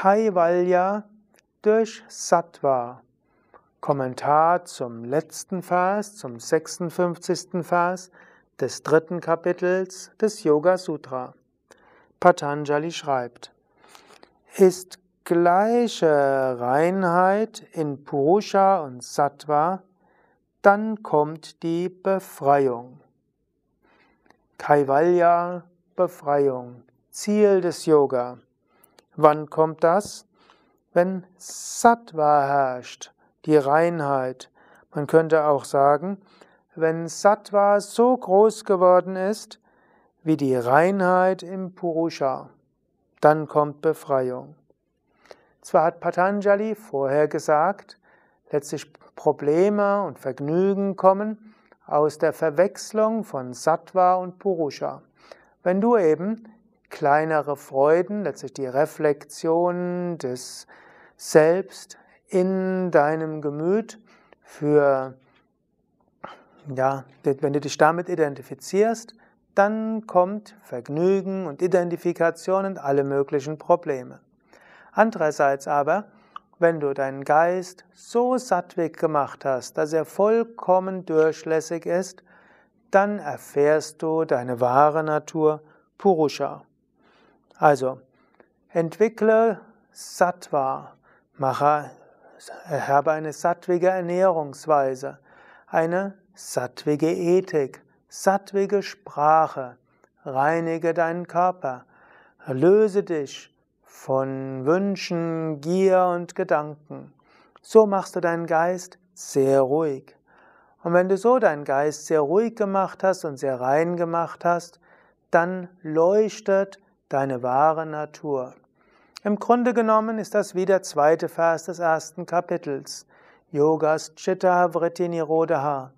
Kaivalya durch Sattva. Kommentar zum letzten Vers, zum 56. Vers des dritten Kapitels des Yoga Sutra. Patanjali schreibt, ist gleiche Reinheit in Purusha und Sattva, dann kommt die Befreiung. Kaivalya, Befreiung, Ziel des Yoga. Wann kommt das? Wenn Sattva herrscht, die Reinheit. Man könnte auch sagen, wenn Sattva so groß geworden ist wie die Reinheit im Purusha, dann kommt Befreiung. Zwar hat Patanjali vorher gesagt, letztlich Probleme und Vergnügen kommen aus der Verwechslung von Sattva und Purusha. Wenn du eben kleinere Freuden, letztlich die Reflexion des Selbst in deinem Gemüt für, ja, wenn du dich damit identifizierst, dann kommt Vergnügen und Identifikation und alle möglichen Probleme. Andererseits aber, wenn du deinen Geist so sattweg gemacht hast, dass er vollkommen durchlässig ist, dann erfährst du deine wahre Natur Purusha. Also, entwickle Sattva, mache, habe eine sattwige Ernährungsweise, eine sattwige Ethik, sattwige Sprache, reinige deinen Körper, löse dich von Wünschen, Gier und Gedanken. So machst du deinen Geist sehr ruhig. Und wenn du so deinen Geist sehr ruhig gemacht hast und sehr rein gemacht hast, dann leuchtet deine wahre Natur. Im Grunde genommen ist das wie der zweite Vers des ersten Kapitels. Yogas Chitta Vritti Nirodha.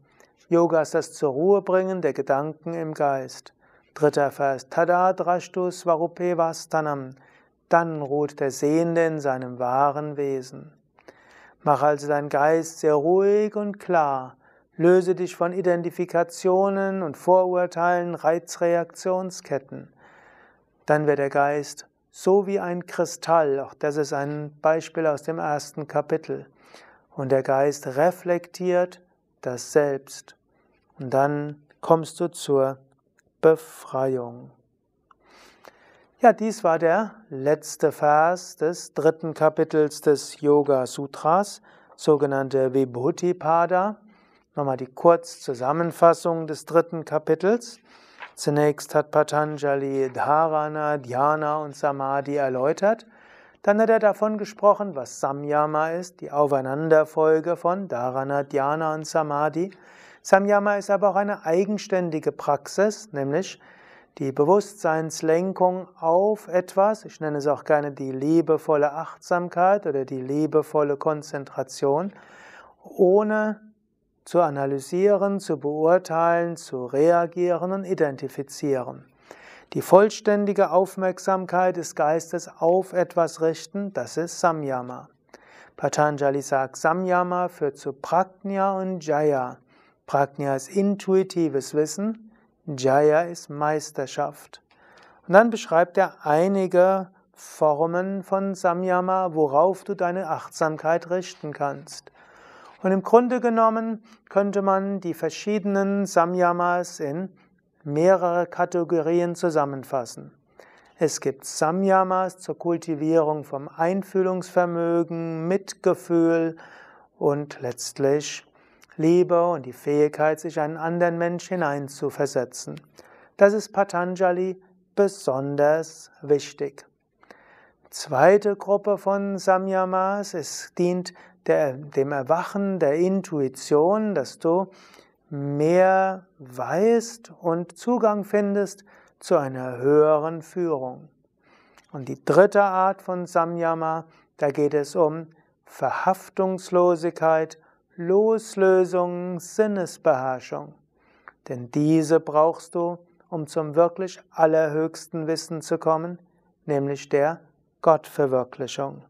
Yogas das zur Ruhe bringen der Gedanken im Geist. Dritter Vers. Tada drashtu svarupe vastanam. Dann ruht der Sehende in seinem wahren Wesen. Mach also deinen Geist sehr ruhig und klar. Löse dich von Identifikationen und Vorurteilen, Reizreaktionsketten dann wird der Geist so wie ein Kristall, auch das ist ein Beispiel aus dem ersten Kapitel, und der Geist reflektiert das Selbst. Und dann kommst du zur Befreiung. Ja, dies war der letzte Vers des dritten Kapitels des Yoga Sutras, sogenannte Vibhuti Pada. Nochmal die Kurzzusammenfassung des dritten Kapitels. Zunächst hat Patanjali Dharana, Dhyana und Samadhi erläutert. Dann hat er davon gesprochen, was Samyama ist, die Aufeinanderfolge von Dharana, Dhyana und Samadhi. Samyama ist aber auch eine eigenständige Praxis, nämlich die Bewusstseinslenkung auf etwas, ich nenne es auch gerne die liebevolle Achtsamkeit oder die liebevolle Konzentration, ohne zu analysieren, zu beurteilen, zu reagieren und identifizieren. Die vollständige Aufmerksamkeit des Geistes auf etwas richten, das ist Samyama. Patanjali sagt, Samyama führt zu Prajna und Jaya. Prajna ist intuitives Wissen, Jaya ist Meisterschaft. Und dann beschreibt er einige Formen von Samyama, worauf du deine Achtsamkeit richten kannst. Und im Grunde genommen könnte man die verschiedenen Samyamas in mehrere Kategorien zusammenfassen. Es gibt Samyamas zur Kultivierung vom Einfühlungsvermögen, Mitgefühl und letztlich Liebe und die Fähigkeit, sich einen anderen Mensch hineinzuversetzen. Das ist Patanjali besonders wichtig. Zweite Gruppe von Samyamas, es dient der, dem Erwachen der Intuition, dass du mehr weißt und Zugang findest zu einer höheren Führung. Und die dritte Art von Samyama, da geht es um Verhaftungslosigkeit, Loslösung, Sinnesbeherrschung. Denn diese brauchst du, um zum wirklich allerhöchsten Wissen zu kommen, nämlich der Gottverwirklichung.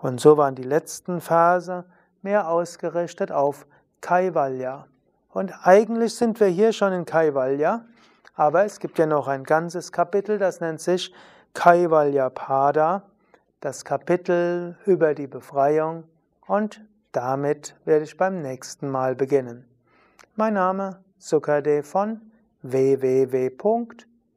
Und so waren die letzten Verse mehr ausgerichtet auf Kaivalya. Und eigentlich sind wir hier schon in Kaivalya, aber es gibt ja noch ein ganzes Kapitel, das nennt sich Kaivalya Pada, das Kapitel über die Befreiung. Und damit werde ich beim nächsten Mal beginnen. Mein Name Sukade von www.yoga-vidya.de